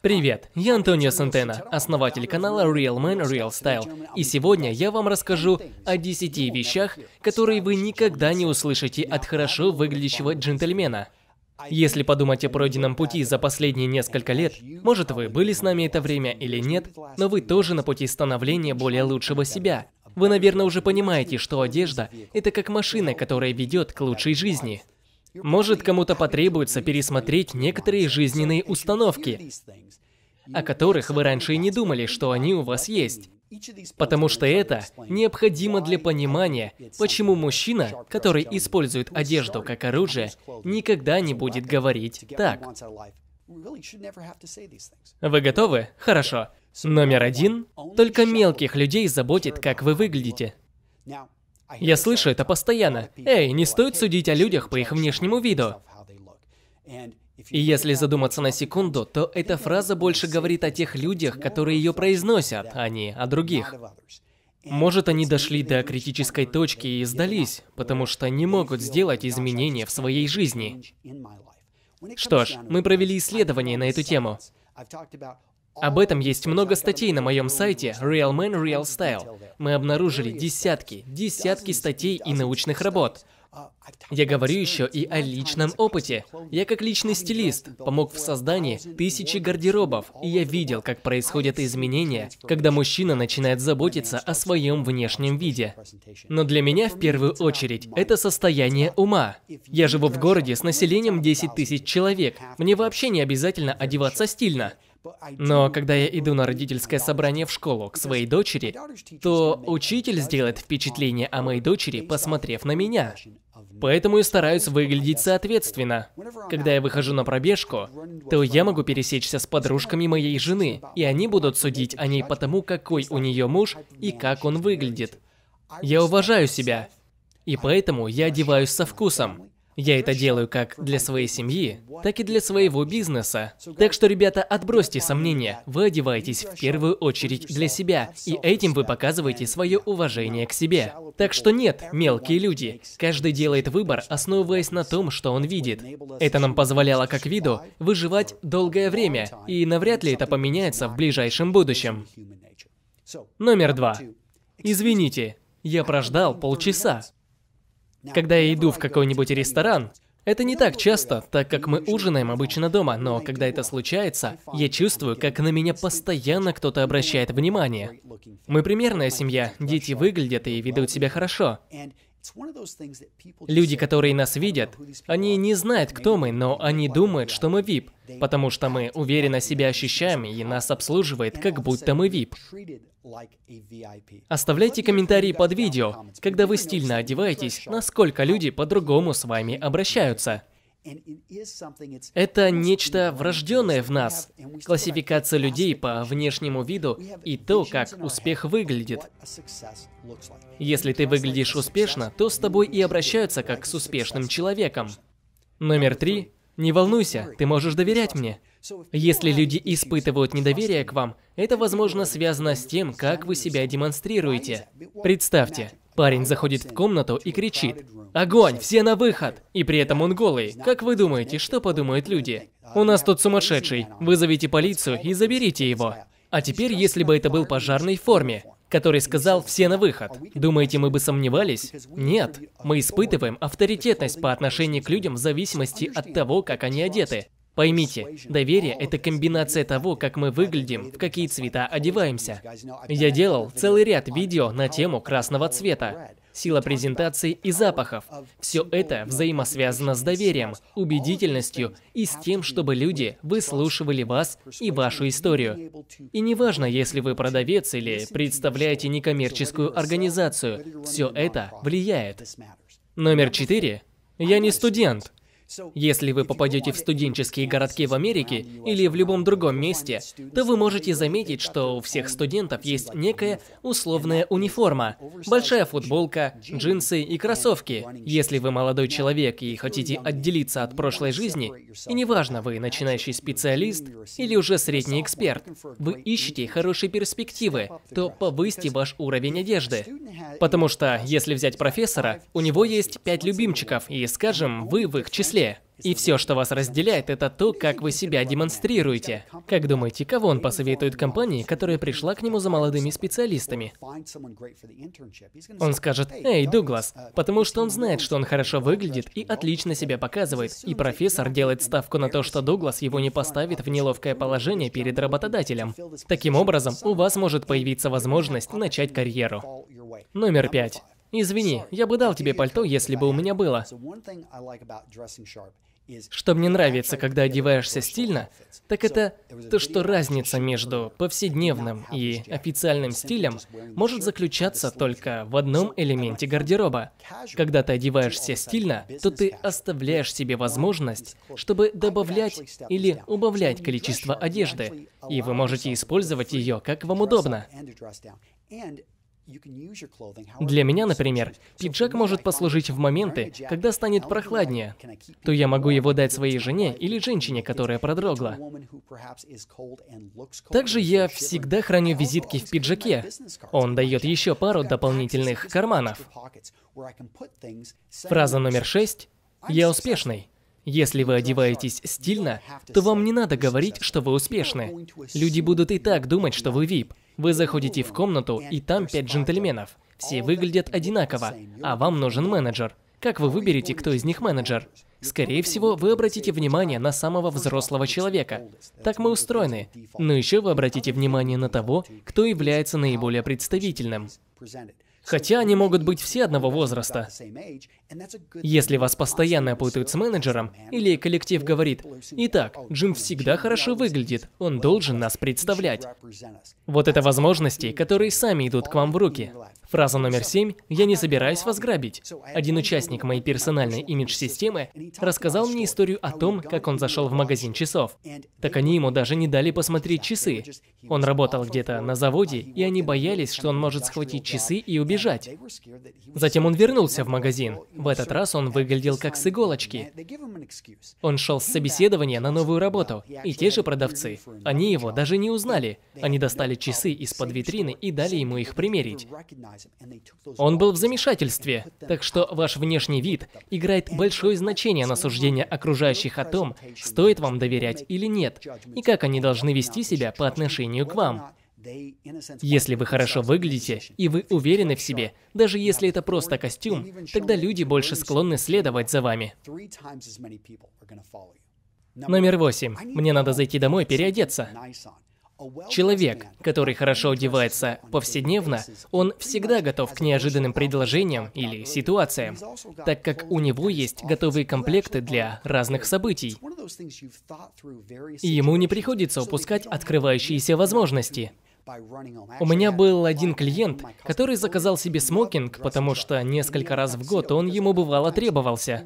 Привет, я Антонио Сантена, основатель канала Real Man Real Style. И сегодня я вам расскажу о 10 вещах, которые вы никогда не услышите от хорошо выглядящего джентльмена. Если подумать о пройденном пути за последние несколько лет, может вы были с нами это время или нет, но вы тоже на пути становления более лучшего себя. Вы, наверное, уже понимаете, что одежда – это как машина, которая ведет к лучшей жизни. Может, кому-то потребуется пересмотреть некоторые жизненные установки, о которых вы раньше и не думали, что они у вас есть. Потому что это необходимо для понимания, почему мужчина, который использует одежду как оружие, никогда не будет говорить так. Вы готовы? Хорошо. Номер один. Только мелких людей заботит, как вы выглядите. Я слышу это постоянно. Эй, не стоит судить о людях по их внешнему виду. И если задуматься на секунду, то эта фраза больше говорит о тех людях, которые ее произносят, а не о других. Может, они дошли до критической точки и сдались, потому что не могут сделать изменения в своей жизни. Что ж, мы провели исследование на эту тему. Об этом есть много статей на моем сайте Real Man Real Style. Мы обнаружили десятки, десятки статей и научных работ. Я говорю еще и о личном опыте. Я как личный стилист помог в создании тысячи гардеробов, и я видел, как происходят изменения, когда мужчина начинает заботиться о своем внешнем виде. Но для меня в первую очередь это состояние ума. Я живу в городе с населением 10 тысяч человек. Мне вообще не обязательно одеваться стильно. Но когда я иду на родительское собрание в школу к своей дочери, то учитель сделает впечатление о моей дочери, посмотрев на меня. Поэтому я стараюсь выглядеть соответственно. Когда я выхожу на пробежку, то я могу пересечься с подружками моей жены, и они будут судить о ней по тому, какой у нее муж и как он выглядит. Я уважаю себя, и поэтому я одеваюсь со вкусом. Я это делаю как для своей семьи, так и для своего бизнеса. Так что, ребята, отбросьте сомнения. Вы одеваетесь в первую очередь для себя, и этим вы показываете свое уважение к себе. Так что нет, мелкие люди. Каждый делает выбор, основываясь на том, что он видит. Это нам позволяло как виду выживать долгое время, и навряд ли это поменяется в ближайшем будущем. Номер два. Извините, я прождал полчаса. Когда я иду в какой-нибудь ресторан, это не так часто, так как мы ужинаем обычно дома, но когда это случается, я чувствую, как на меня постоянно кто-то обращает внимание. Мы примерная семья, дети выглядят и ведут себя хорошо. Люди, которые нас видят, они не знают, кто мы, но они думают, что мы VIP, потому что мы уверенно себя ощущаем, и нас обслуживает, как будто мы VIP. Оставляйте комментарии под видео, когда вы стильно одеваетесь, насколько люди по-другому с вами обращаются. Это нечто врожденное в нас. Классификация людей по внешнему виду и то, как успех выглядит. Если ты выглядишь успешно, то с тобой и обращаются как с успешным человеком. Номер три. Не волнуйся, ты можешь доверять мне. Если люди испытывают недоверие к вам, это, возможно, связано с тем, как вы себя демонстрируете. Представьте, Парень заходит в комнату и кричит «Огонь! Все на выход!» И при этом он голый. Как вы думаете, что подумают люди? «У нас тут сумасшедший. Вызовите полицию и заберите его». А теперь, если бы это был пожарный в форме, который сказал «все на выход», думаете, мы бы сомневались? Нет. Мы испытываем авторитетность по отношению к людям в зависимости от того, как они одеты. Поймите, доверие – это комбинация того, как мы выглядим, в какие цвета одеваемся. Я делал целый ряд видео на тему красного цвета, сила презентации и запахов. Все это взаимосвязано с доверием, убедительностью и с тем, чтобы люди выслушивали вас и вашу историю. И неважно, если вы продавец или представляете некоммерческую организацию, все это влияет. Номер четыре. Я не студент. Если вы попадете в студенческие городки в Америке или в любом другом месте, то вы можете заметить, что у всех студентов есть некая условная униформа. Большая футболка, джинсы и кроссовки. Если вы молодой человек и хотите отделиться от прошлой жизни, и неважно, вы начинающий специалист или уже средний эксперт, вы ищете хорошие перспективы, то повысьте ваш уровень одежды. Потому что, если взять профессора, у него есть пять любимчиков, и, скажем, вы в их числе числе. И все, что вас разделяет, это то, как вы себя демонстрируете. Как думаете, кого он посоветует компании, которая пришла к нему за молодыми специалистами? Он скажет, «Эй, Дуглас», потому что он знает, что он хорошо выглядит и отлично себя показывает, и профессор делает ставку на то, что Дуглас его не поставит в неловкое положение перед работодателем. Таким образом, у вас может появиться возможность начать карьеру. Номер пять. Извини, я бы дал тебе пальто, если бы у меня было. Что мне нравится, когда одеваешься стильно, так это то, что разница между повседневным и официальным стилем может заключаться только в одном элементе гардероба. Когда ты одеваешься стильно, то ты оставляешь себе возможность, чтобы добавлять или убавлять количество одежды, и вы можете использовать ее как вам удобно. Для меня, например, пиджак может послужить в моменты, когда станет прохладнее, то я могу его дать своей жене или женщине, которая продрогла. Также я всегда храню визитки в пиджаке. Он дает еще пару дополнительных карманов. Фраза номер шесть. Я успешный. Если вы одеваетесь стильно, то вам не надо говорить, что вы успешны. Люди будут и так думать, что вы VIP. Вы заходите в комнату, и там пять джентльменов. Все выглядят одинаково, а вам нужен менеджер. Как вы выберете, кто из них менеджер? Скорее всего, вы обратите внимание на самого взрослого человека. Так мы устроены. Но еще вы обратите внимание на того, кто является наиболее представительным. Хотя они могут быть все одного возраста. Если вас постоянно путают с менеджером, или коллектив говорит, «Итак, Джим всегда хорошо выглядит, он должен нас представлять». Вот это возможности, которые сами идут к вам в руки. Фраза номер семь «Я не собираюсь вас грабить». Один участник моей персональной имидж-системы рассказал мне историю о том, как он зашел в магазин часов. Так они ему даже не дали посмотреть часы. Он работал где-то на заводе, и они боялись, что он может схватить часы и убежать. Затем он вернулся в магазин. В этот раз он выглядел как с иголочки. Он шел с собеседования на новую работу, и те же продавцы, они его даже не узнали. Они достали часы из-под витрины и дали ему их примерить. Он был в замешательстве, так что ваш внешний вид играет большое значение на суждение окружающих о том, стоит вам доверять или нет, и как они должны вести себя по отношению к вам. Если вы хорошо выглядите и вы уверены в себе, даже если это просто костюм, тогда люди больше склонны следовать за вами. Номер восемь. Мне надо зайти домой переодеться. Человек, который хорошо одевается повседневно, он всегда готов к неожиданным предложениям или ситуациям, так как у него есть готовые комплекты для разных событий. И ему не приходится упускать открывающиеся возможности. У меня был один клиент, который заказал себе смокинг, потому что несколько раз в год он ему бывало требовался.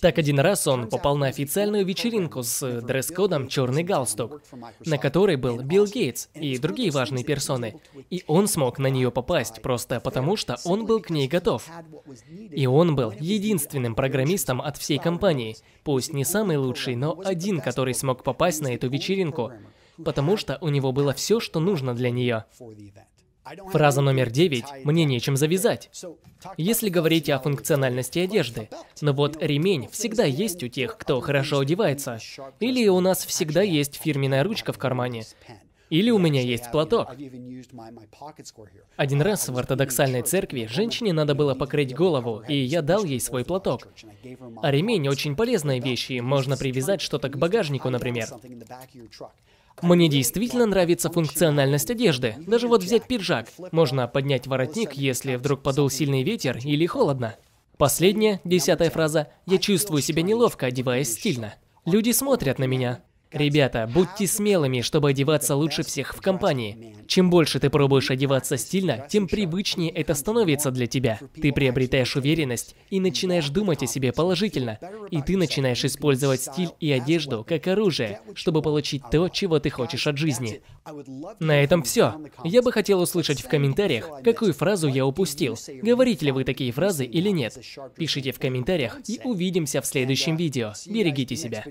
Так один раз он попал на официальную вечеринку с дресс-кодом «Черный галстук», на которой был Билл Гейтс и другие важные персоны. И он смог на нее попасть просто потому, что он был к ней готов. И он был единственным программистом от всей компании, пусть не самый лучший, но один, который смог попасть на эту вечеринку потому что у него было все, что нужно для нее. Фраза номер девять – «мне нечем завязать». Если говорить о функциональности одежды, но вот ремень всегда есть у тех, кто хорошо одевается. Или у нас всегда есть фирменная ручка в кармане. Или у меня есть платок. Один раз в ортодоксальной церкви женщине надо было покрыть голову, и я дал ей свой платок. А ремень очень полезная вещь, и можно привязать что-то к багажнику, например. Мне действительно нравится функциональность одежды. Даже вот взять пиджак. Можно поднять воротник, если вдруг подул сильный ветер или холодно. Последняя, десятая фраза. Я чувствую себя неловко, одеваясь стильно. Люди смотрят на меня. Ребята, будьте смелыми, чтобы одеваться лучше всех в компании. Чем больше ты пробуешь одеваться стильно, тем привычнее это становится для тебя. Ты приобретаешь уверенность и начинаешь думать о себе положительно. И ты начинаешь использовать стиль и одежду как оружие, чтобы получить то, чего ты хочешь от жизни. На этом все. Я бы хотел услышать в комментариях, какую фразу я упустил. Говорите ли вы такие фразы или нет? Пишите в комментариях и увидимся в следующем видео. Берегите себя.